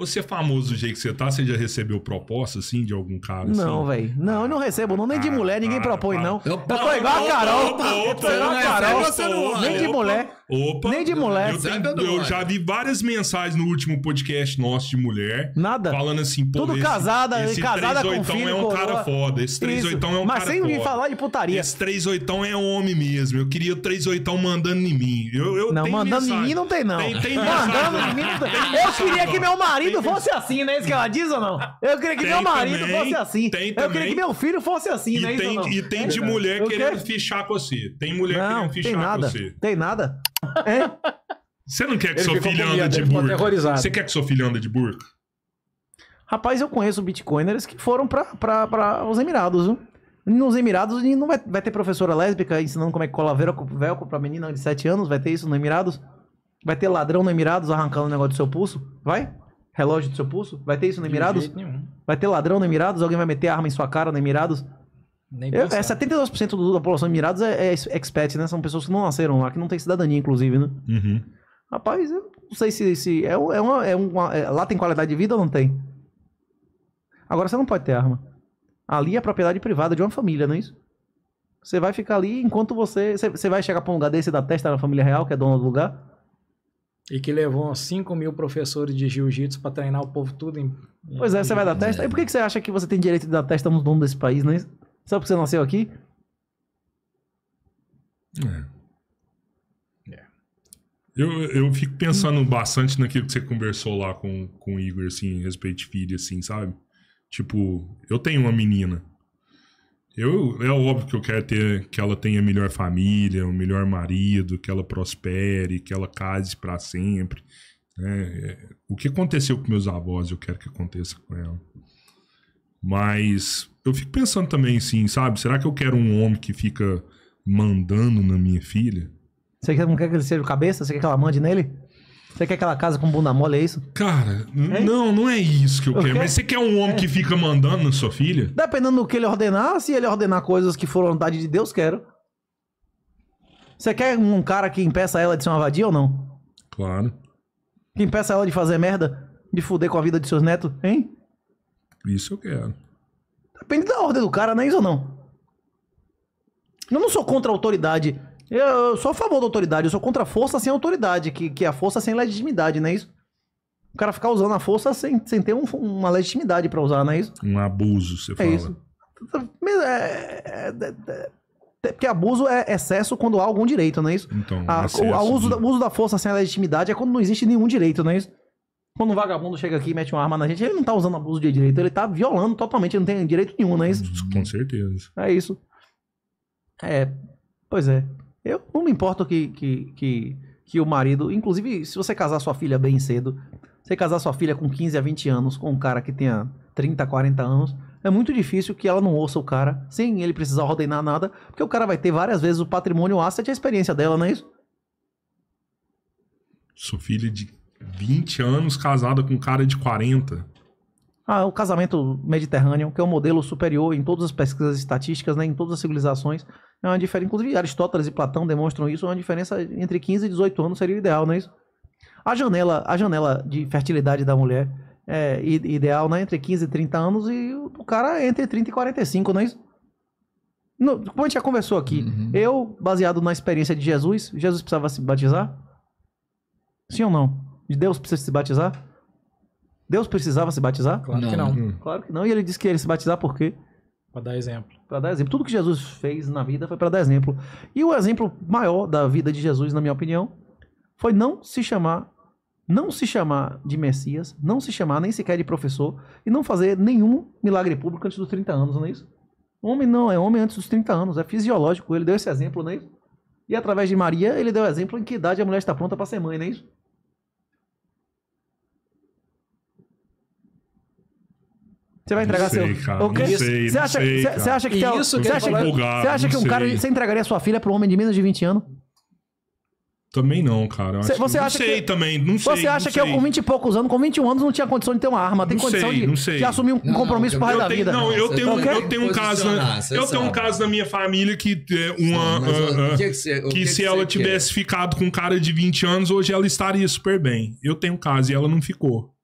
Você é famoso do jeito que você tá, você já recebeu proposta, assim, de algum cara? Assim? Não, velho. Não, eu não recebo. Não, nem de ah, mulher, ninguém propõe, não. Eu tô igual a Carol. Tá? Eu igual a Carol. Nem de mulher. Opa. Nem de mulher. Eu, é eu já vi várias mensagens no último podcast nosso de mulher. Nada. Falando assim, pô, Tudo esse, casada, esse casada com filho, é um coroa. cara foda. Esse 3 oitão é um Mas cara foda. Mas sem me falar de putaria. Esse 3 oitão é homem mesmo. Eu queria o 3 oitão mandando em mim. Eu, eu não, mandando mensagem. em mim não tem não. Tem, tem mandando em mim não tem. Eu queria que meu marido tem, fosse assim, né? Isso que ela diz ou não? Eu queria que meu marido também, fosse assim. Tem também. Eu queria que meu filho fosse assim, né? Tem, e tem é de mulher querendo fichar com você. Tem mulher querendo fichar com você. tem nada. Tem nada. É? Você não quer que seu filho ande de burca? Você quer que seu filho ande de burca? Rapaz, eu conheço bitcoiners que foram para os Emirados, viu? Nos Emirados não vai, vai, ter professora lésbica ensinando como é que cola velcro pra menina de 7 anos, vai ter isso no Emirados? Vai ter ladrão no Emirados arrancando o negócio do seu pulso? Vai? Relógio do seu pulso? Vai ter isso no Emirados? Vai ter ladrão no Emirados? Alguém vai meter arma em sua cara no Emirados? Nem é 72% da população Emirados é, é expat, né? São pessoas que não nasceram lá, que não têm cidadania, inclusive, né? Uhum. Rapaz, eu não sei se. se é, é uma, é uma, é, lá tem qualidade de vida ou não tem? Agora você não pode ter arma. Ali é propriedade privada de uma família, não é isso? Você vai ficar ali enquanto você. Você, você vai chegar para um lugar desse da testa na família real, que é dona do lugar? E que levou 5 mil professores de jiu-jitsu para treinar o povo tudo em. Pois é, você vai dar testa? E por que, que você acha que você tem direito de dar testa no dono desse país, não é isso? Só porque você nasceu aqui? É. é. Eu, eu fico pensando bastante naquilo que você conversou lá com, com o Igor, assim, respeito de filho, assim, sabe? Tipo, eu tenho uma menina. Eu, é óbvio que eu quero ter que ela tenha a melhor família, o um melhor marido, que ela prospere, que ela case para sempre. Né? É, o que aconteceu com meus avós, eu quero que aconteça com ela. Mas eu fico pensando também, assim, sabe? Será que eu quero um homem que fica mandando na minha filha? Você não quer que ele seja o cabeça? Você quer que ela mande nele? Você quer aquela casa com bunda mole, é isso? Cara, é? não, não é isso que eu, eu quero. Mas você quer um homem é. que fica mandando na sua filha? Dependendo do que ele ordenar, se ele ordenar coisas que foram vontade de Deus, quero. Você quer um cara que impeça ela de ser uma vadia ou não? Claro. Que impeça ela de fazer merda? De fuder com a vida de seus netos, hein? Isso eu quero. Depende da ordem do cara, não é isso ou não? Eu não sou contra a autoridade. Eu, sou a favor da autoridade. Eu sou contra a força sem autoridade, que, que é a força sem legitimidade, não é isso? O cara ficar usando a força sem, sem ter um, uma legitimidade para usar, não é isso? Um abuso, você é fala. Isso. É é, é, é, é, porque abuso é excesso quando há algum direito, não é isso? Então, o, uso, de... da, uso da força sem a legitimidade é quando não existe nenhum direito, não é isso? Quando um vagabundo chega aqui e mete uma arma na gente, ele não tá usando abuso de direito, ele tá violando totalmente, não tem direito nenhum, não é isso? Uhum, com certeza. É isso. É, pois é. Eu não me importo que, que, que, que o marido, inclusive, se você casar sua filha bem cedo, você casar sua filha com 15 a 20 anos, com um cara que tenha 30, 40 anos, é muito difícil que ela não ouça o cara, sem ele precisar ordenar nada, porque o cara vai ter várias vezes o patrimônio o asset e a experiência dela, não é isso? Sua filha de 20 anos casada com um cara de 40. Ah, o casamento mediterrâneo, que é o um modelo superior em todas as pesquisas estatísticas, né, em todas as civilizações, é uma diferença. Inclusive, Aristóteles e Platão demonstram isso, uma diferença entre 15 e 18 anos seria o ideal, não é isso? A janela, a janela de fertilidade da mulher é ideal, né? Entre 15 e 30 anos e o cara é entre 30 e 45, não é isso? No, como a gente já conversou aqui, uhum. eu, baseado na experiência de Jesus, Jesus precisava se batizar? Sim ou não? Deus precisa se batizar? Deus precisava se batizar? Claro não. que não. Hum. Claro que não. E ele disse que ele se batizar por quê? Para dar exemplo. Para dar exemplo. Tudo que Jesus fez na vida foi para dar exemplo. E o exemplo maior da vida de Jesus, na minha opinião, foi não se chamar, não se chamar de Messias, não se chamar nem sequer de professor e não fazer nenhum milagre público antes dos 30 anos, não é isso? Homem não é homem antes dos 30 anos, é fisiológico. Ele deu esse exemplo, não é isso? E através de Maria, ele deu exemplo em que idade a mulher está pronta para ser mãe, não é isso? Você vai entregar não sei, seu. Cara, não sei, você, não acha, sei, você acha que é isso você, acha, que, você acha que um sei. cara. Você entregaria sua filha para um homem de menos de 20 anos? Também não, cara. você não acha sei que, também, não sei. Você acha que sei. eu com 20 e poucos anos, com 21 anos, não tinha condição de ter uma arma, tem não condição sei, de, de, assumir um não, compromisso não, pro resto da vida. Não, eu tenho, eu, eu tenho um caso. Eu sabe. tenho um caso na minha família que é uma. Sim, uh, uh, que, você, que, que, se ela tivesse quer? ficado com um cara de 20 anos, hoje ela estaria super bem. Eu tenho um caso e ela não ficou.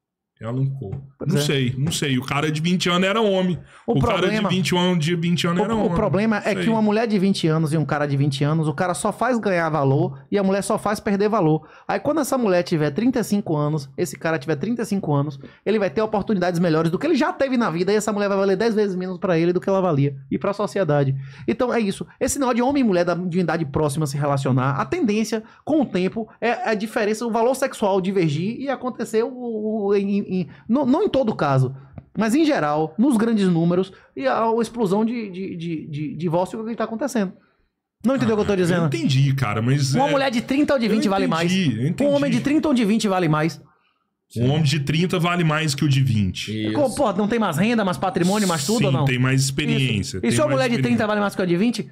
Alunco. Pois não é. sei, não sei. O cara de 20 anos era homem. O, o problema, cara de 20 anos, de 20 anos o, era homem. O problema é que uma mulher de 20 anos e um cara de 20 anos, o cara só faz ganhar valor e a mulher só faz perder valor. Aí quando essa mulher tiver 35 anos, esse cara tiver 35 anos, ele vai ter oportunidades melhores do que ele já teve na vida e essa mulher vai valer 10 vezes menos para ele do que ela valia e para a sociedade. Então é isso. Esse negócio de homem e mulher de idade próxima se relacionar, a tendência com o tempo é, é a diferença, o valor sexual divergir e acontecer o, o, em não, não em todo caso, mas em geral, nos grandes números, e a, a explosão de, de, de, de divórcio que está acontecendo. Não entendeu o que eu tô dizendo? Eu entendi, cara, mas. Uma é... mulher de 30 ou de 20 entendi, vale mais. Entendi. Um homem de 30 ou de 20 vale mais. Sim. Um homem de 30 vale mais que o de 20. Isso. Pô, não tem mais renda, mais patrimônio, mais tudo Sim, ou não? tem mais experiência. Isso. E se uma mulher de 30 vale mais que o de 20?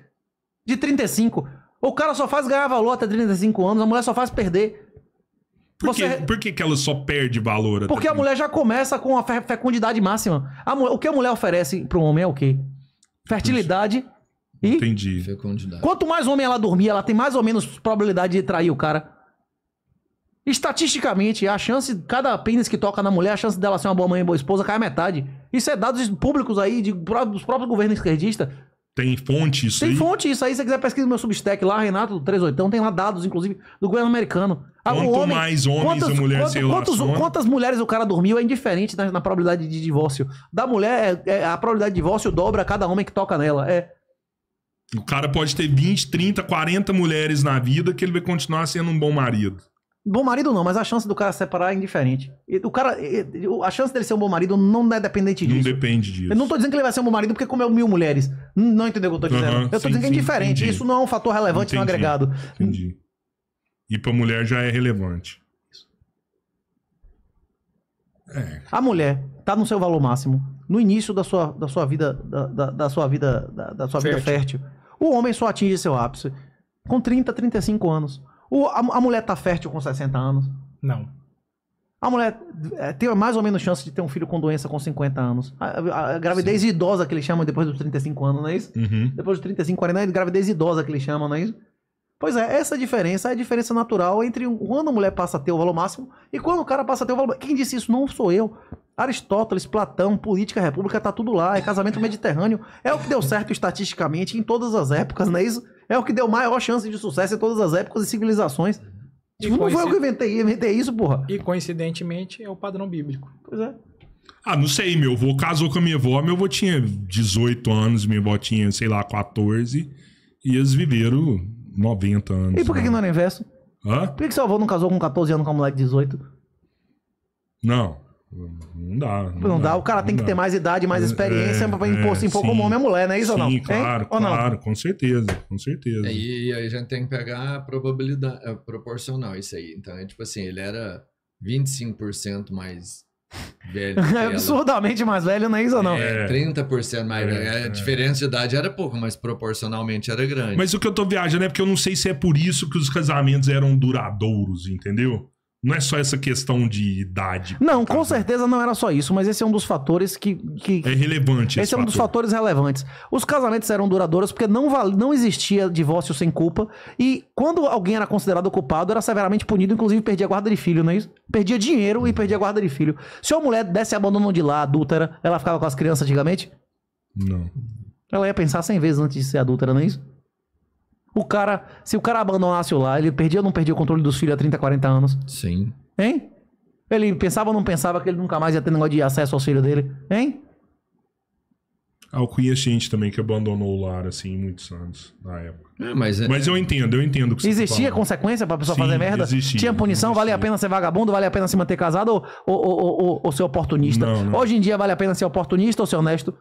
De 35. O cara só faz ganhar valor até 35 anos, a mulher só faz perder. Por, você... que, por que, que ela só perde valor? Porque a mulher já começa com a fecundidade máxima. o que a mulher oferece para o homem é o quê? Fertilidade Puxa. e. Entendi. Fecundidade. Quanto mais homem ela dormir, ela tem mais ou menos probabilidade de trair o cara. Estatisticamente, a chance, cada pênis que toca na mulher, a chance dela ser uma boa mãe e boa esposa cai a metade. Isso é dados públicos aí, de, dos próprios governos esquerdistas. Tem fonte isso tem aí? Tem fonte isso aí. Se você quiser pesquisar no meu Substack lá, Renato do 38, tem lá dados, inclusive, do governo americano. Ah, Quanto homem, mais homens quantas, a mulher quantas, se quantas mulheres o cara dormiu é indiferente na, na probabilidade de divórcio. Da mulher, é, é, a probabilidade de divórcio dobra a cada homem que toca nela. É. O cara pode ter 20, 30, 40 mulheres na vida que ele vai continuar sendo um bom marido. Bom marido não, mas a chance do cara separar é indiferente. O cara, a chance dele ser um bom marido não é dependente disso. Não depende disso. Eu não tô dizendo que ele vai ser um bom marido porque comeu mil mulheres. Não entendeu o que eu tô dizendo. Uhum, eu tô sim, dizendo que é indiferente. Entendi. Isso não é um fator relevante é entendi, no agregado. Entendi. E pra mulher já é relevante. É. A mulher tá no seu valor máximo. No início da sua, da sua vida, da, da, da sua vida, da, da sua fértil. vida fértil. O homem só atinge seu ápice com 30, 35 anos. O, a, a mulher tá fértil com 60 anos? Não. A mulher é, tem mais ou menos chance de ter um filho com doença com 50 anos. A, a gravidez Sim. idosa que eles chamam depois dos 35 anos, não é isso? Uhum. Depois dos 35, 40 anos, gravidez idosa que eles chamam, não é isso? Pois é, essa diferença é a diferença natural entre quando a mulher passa a ter o valor máximo e quando o cara passa a ter o valor Quem disse isso não sou eu. Aristóteles, Platão, política, república, tá tudo lá. É casamento mediterrâneo. É o que deu certo estatisticamente em todas as épocas, não é isso? É o que deu maior chance de sucesso em todas as épocas e civilizações. E não coincid... foi eu que inventei, inventei isso, porra. E coincidentemente é o padrão bíblico. Pois é. Ah, não sei, meu avô casou com a minha avó, meu avô tinha 18 anos, minha avó tinha, sei lá, 14, e eles viveram 90 anos. E por que, né? que não era inverso? Hã? Por que, que seu avô não casou com 14 anos com a moleque de 18? Não. Não dá. Não, não dá. dá. O cara tem que ter mais idade, mais é, experiência é, pra impor se impor sim. como homem e é mulher, não é isso sim, ou não? Claro, ou não? claro, com certeza, com certeza. E, aí a gente tem que pegar a probabilidade, a é, proporcional isso aí. Então, é tipo assim, ele era 25% mais velho. É absurdamente mais velho, não é isso ou não? É, 30% mais velho. É, a diferença de idade era pouco, mas proporcionalmente era grande. Mas o que eu tô viajando é porque eu não sei se é por isso que os casamentos eram duradouros, entendeu? não é só essa questão de idade. Não, com certeza não era só isso, mas esse é um dos fatores que. que é relevante. Esse, esse é um dos fatores relevantes. Os casamentos eram duradouros porque não, não existia divórcio sem culpa. E quando alguém era considerado culpado, era severamente punido, inclusive perdia a guarda de filho, não é isso? Perdia dinheiro e perdia a guarda de filho. Se uma mulher desse abandono de lá, adúltera, ela ficava com as crianças antigamente? Não. Ela ia pensar 100 vezes antes de ser adúltera, não é isso? O cara, se o cara abandonasse o lar, ele perdia ou não perdia o controle dos filhos há 30, 40 anos? Sim. Hein? Ele pensava ou não pensava que ele nunca mais ia ter negócio de acesso aos filhos dele? Hein? Ah, eu conheço gente também que abandonou o lar, assim, muitos anos, na época. É, mas, é... mas eu entendo, eu entendo o que você tá Existia tá consequência pra pessoa Sim, fazer merda? Existia, Tinha punição? Existia. Vale a pena ser vagabundo? Vale a pena se manter casado ou, ou, ou, ou, ou ser oportunista? Não, não. Hoje em dia vale a pena ser oportunista ou ser honesto?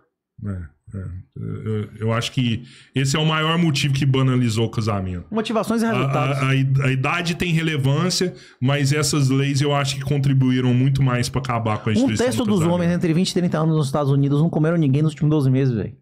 É. É, eu, acho que esse é o maior motivo que banalizou o casamento. Motivações e resultados. A, a, a idade tem relevância, mas essas leis eu acho que contribuíram muito mais para acabar com a Um terço do dos homens entre 20 e 30 anos nos Estados Unidos não comeram ninguém nos últimos 12 meses, velho.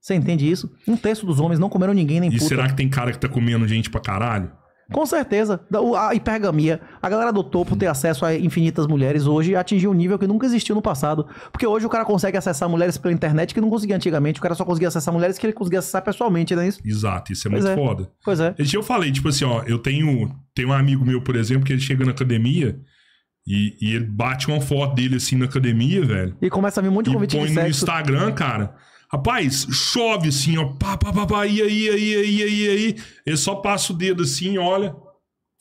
Você entende isso? Um terço dos homens não comeram ninguém nem E puta. será que tem cara que tá comendo gente pra caralho? Com certeza. A hipergamia, a galera do topo ter acesso a infinitas mulheres hoje atingiu um nível que nunca existiu no passado. Porque hoje o cara consegue acessar mulheres pela internet que não conseguia antigamente. O cara só conseguia acessar mulheres que ele conseguia acessar pessoalmente, não é isso? Exato, isso é pois muito é. foda. Pois é. Eu falei, tipo assim, ó, eu tenho, tenho um amigo meu, por exemplo, que ele chega na academia. E, e ele bate uma foto dele assim na academia, velho. E começa a vir um monte de convite e põe de sexo. no Instagram, cara. Rapaz, chove assim, ó. Pá, pá, pá, pá, aí, aí, ia, ia, ia, ia. Ele só passa o dedo assim, olha.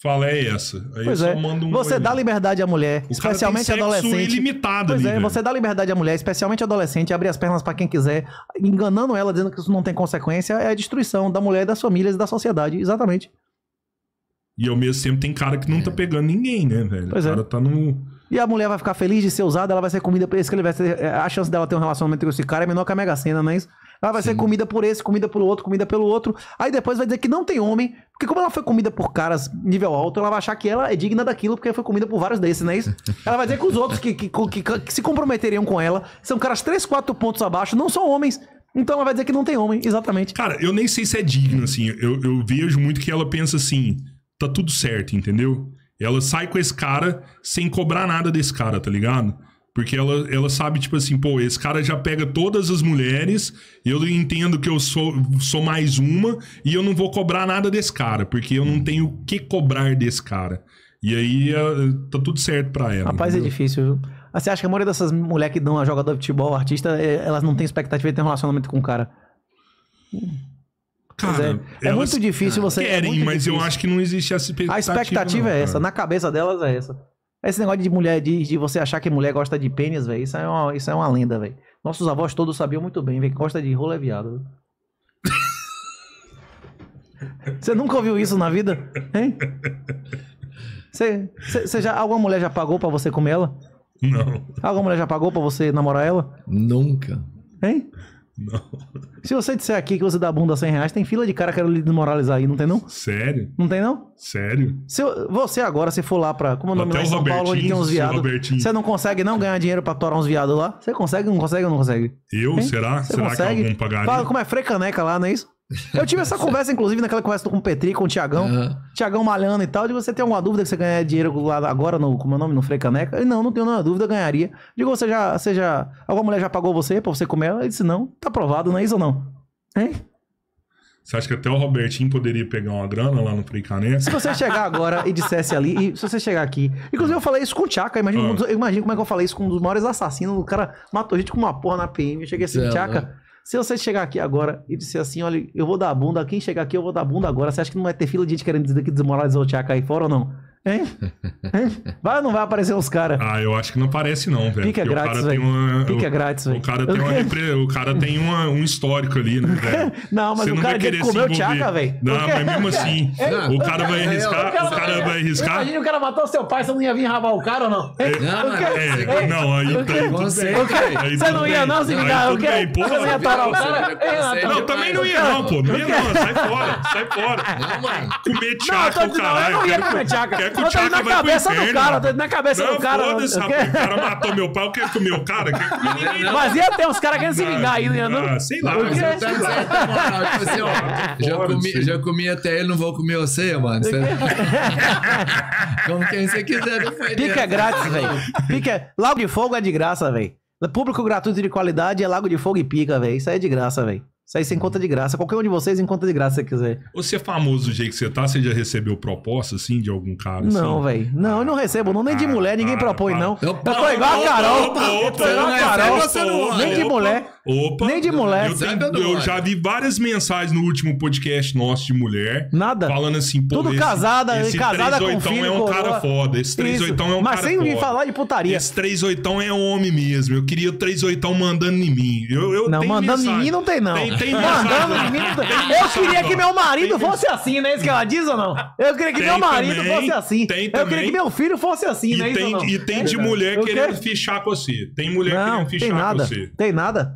Fala, é essa. Aí pois é. Um você olho. dá liberdade à mulher, o especialmente adolescente. Ilimitada, pois é, ali, é, velho. você dá liberdade à mulher, especialmente adolescente, abrir as pernas para quem quiser, enganando ela, dizendo que isso não tem consequência, é a destruição da mulher, das famílias e da sociedade. Exatamente. E ao mesmo tempo tem cara que não é. tá pegando ninguém, né, velho? Pois o é. cara é. tá no e a mulher vai ficar feliz de ser usada, ela vai ser comida por esse, que ele vai ser, é, a chance dela ter um relacionamento com esse cara é menor que a Mega Sena, não é isso? Ela vai Sim. ser comida por esse, comida pelo outro, comida pelo outro. Aí depois vai dizer que não tem homem, porque como ela foi comida por caras nível alto, ela vai achar que ela é digna daquilo, porque foi comida por vários desses, não é isso? Ela vai dizer que os outros que, que, que, que se comprometeriam com ela são caras 3, 4 pontos abaixo, não são homens. Então ela vai dizer que não tem homem, exatamente. Cara, eu nem sei se é digno, assim. Eu, eu vejo muito que ela pensa assim: tá tudo certo, entendeu? Ela sai com esse cara sem cobrar nada desse cara, tá ligado? Porque ela, ela sabe, tipo assim, pô, esse cara já pega todas as mulheres, eu entendo que eu sou, sou mais uma, e eu não vou cobrar nada desse cara, porque eu não tenho o que cobrar desse cara. E aí é, tá tudo certo pra ela. Rapaz, é entendeu? é difícil, viu? Ah, você acha que a maioria dessas mulheres que dão a jogadora de futebol, artista, é, elas não têm expectativa de ter um relacionamento com o cara? Cara, é. é muito difícil você. É Querem, é mas eu acho que não existe essa expectativa. A expectativa não, é essa, na cabeça delas é essa. Esse negócio de mulher, de, de você achar que mulher gosta de pênis, velho, isso, é uma, isso é uma lenda, velho. Nossos avós todos sabiam muito bem, velho, que gosta de rolo é viado. você nunca ouviu isso na vida? Hein? Você, já, alguma mulher já pagou pra você comer ela? Não. Alguma mulher já pagou pra você namorar ela? Nunca. Hein? Não. Se você disser aqui que você dá bunda a 100 reais, tem fila de cara querendo lhe desmoralizar aí, não tem não? Sério? Não tem não? Sério? Se eu, você agora, se for lá pra, como é o nome lá em São Paulo, onde tem uns viados, você não consegue não ganhar dinheiro pra torar uns viados lá? Você consegue, não consegue ou não consegue? Eu? Hein? Será? Você será consegue? que algum pagaria? Fala como é frecaneca lá, não é isso? Eu tive essa conversa, inclusive, naquela conversa com o Petri, com o Tiagão. Uhum. Tiagão malhando e tal. De você ter alguma dúvida que você ganhar dinheiro agora no, com é o meu nome, no Frecaneca? Não, não tenho nenhuma dúvida, ganharia. Digo, você já, você já. Alguma mulher já pagou você pra você comer? Ela disse, não, tá aprovado, não é isso ou não? Hein? Você acha que até o Robertinho poderia pegar uma grana lá no Caneca? Se você chegar agora e dissesse ali, e se você chegar aqui. Inclusive, eu falei isso com o Tchaka. Imagina, ah. imagina como é que eu falei isso com um dos maiores assassinos. O cara matou gente com uma porra na PM. Eu cheguei assim, é Tchaka. Se você chegar aqui agora e disser assim, olha, eu vou dar bunda, quem chegar aqui eu vou dar bunda agora, você acha que não vai ter fila de gente querendo dizer que desmoralizou o Tchaka aí fora ou não? Hein? Hein? Vai ou não vai aparecer os caras? Ah, eu acho que não aparece, não, velho. Fica grátis, velho. pica grátis, velho. O cara tem, uma, repre... o cara tem uma, um histórico ali, né, velho? Não, mas Você o querer comer o tchaca, velho. Não, mas mesmo assim, o cara vai arriscar, o cara vai arriscar. Imagina o cara matou seu pai, você não ia vir rabar o cara ou não? É, é, é, não, aí tá Você não ia não se ligar, o quê? Você ia parar o cara? Não, também não ia não, pô. Não ia não, sai fora, sai fora. Comer tchaca, caralho. Eu não ia comer tchaca que o Tchaka vai cabeça do inferno. Cara, na cabeça não, do cara, na cabeça do cara. Foda-se, O cara matou meu pau, quer é comer o cara? Quer é comer ninguém. Mas ia ter uns caras querendo se ah, vingar aí, né? Ah, sei lá. Porque... Você tá certa, tá moral. Tipo assim, ó. Já comi, até ele, não vou comer você, mano. Você- Como quem você quiser, não foi Pica é grátis, velho. Pica é... Lago de Fogo é de graça, velho. Público gratuito de qualidade é Lago de Fogo e Pica, velho. Isso aí é de graça, velho. Isso aí você encontra de graça. Qualquer um de vocês encontra de graça se quiser. Você é famoso do jeito que você tá? Você já recebeu proposta, assim, de algum cara? Assim? Não, velho. Não, eu não ah, recebo. Não, nem de mulher, ninguém propõe, não. Eu tô igual a Carol. Eu tô é igual a Carol. Nem de mulher. Opa. Nem de mulher. Eu, tenho, eu já vi várias mensagens no último podcast nosso de mulher. Nada. Falando assim, pô, Tudo esse, casada, esse casada com filho, é um cara foda. Esse 3 oitão é um Mas cara foda. Mas sem me falar de putaria. Esse 3 oitão é homem mesmo. Eu queria o 3 oitão mandando em mim. Eu, eu não, mandando mensagem. em mim não tem não. Tem, tem mandando em mim não tem. Eu queria que meu marido tem fosse assim, assim, né? Isso que ela diz ou não? Eu queria que tem meu marido também, fosse assim. Tem Eu queria que meu filho fosse assim, e né? Tem, E tem de é mulher querendo fichar com você. Tem mulher querendo fichar com você. Tem nada.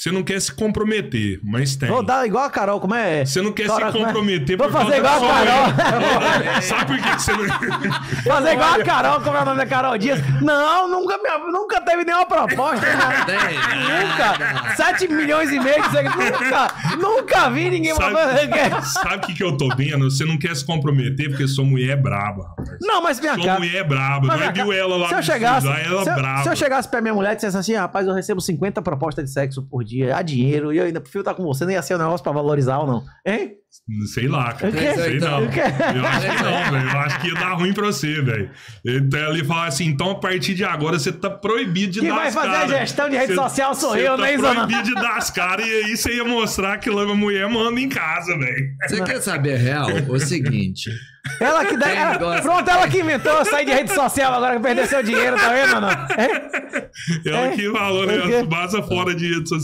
Você não quer se comprometer, mas tem. Vou dar igual a Carol, como é? Você não quer se é? comprometer é? Vou fazer igual a Carol. Sabe por que, você não. fazer igual a Carol, como é o nome da Carol Dias? Não, nunca, nunca teve nenhuma proposta. Né? nunca. Sete milhões e meio de seguidores. Nunca, nunca vi ninguém sabe, é. Sabe o que, que eu tô vendo? Você não quer se comprometer porque sua mulher é braba. Rapaz. Não, mas minha cara. Sua mulher é braba. não é viu ela lá se eu chegasse, ela se eu, braba. Se eu chegasse pra minha mulher e dissesse assim, ah, rapaz, eu recebo 50 propostas de sexo por dia dia, há dinheiro, e eu ainda prefiro estar com você, nem ia ser um negócio pra valorizar ou não. Hein? Sei lá, cara. Eu sei não. Eu, acho que não, velho. Eu acho que ia dar ruim pra você, velho. Então, ele fala assim: então a partir de agora você tá proibido de Quem dar as caras. Quem vai fazer a gestão de rede social sou eu, tá né, Isona? proibido de dar as caras e aí você ia mostrar que a mulher manda em casa, velho. Você quer saber real? O seguinte. Ela que dá, ela, pronto, ela que inventou sair de rede social agora que perdeu seu dinheiro, tá vendo, mano? É? Ela é? que falou, né? Basta fora de rede social.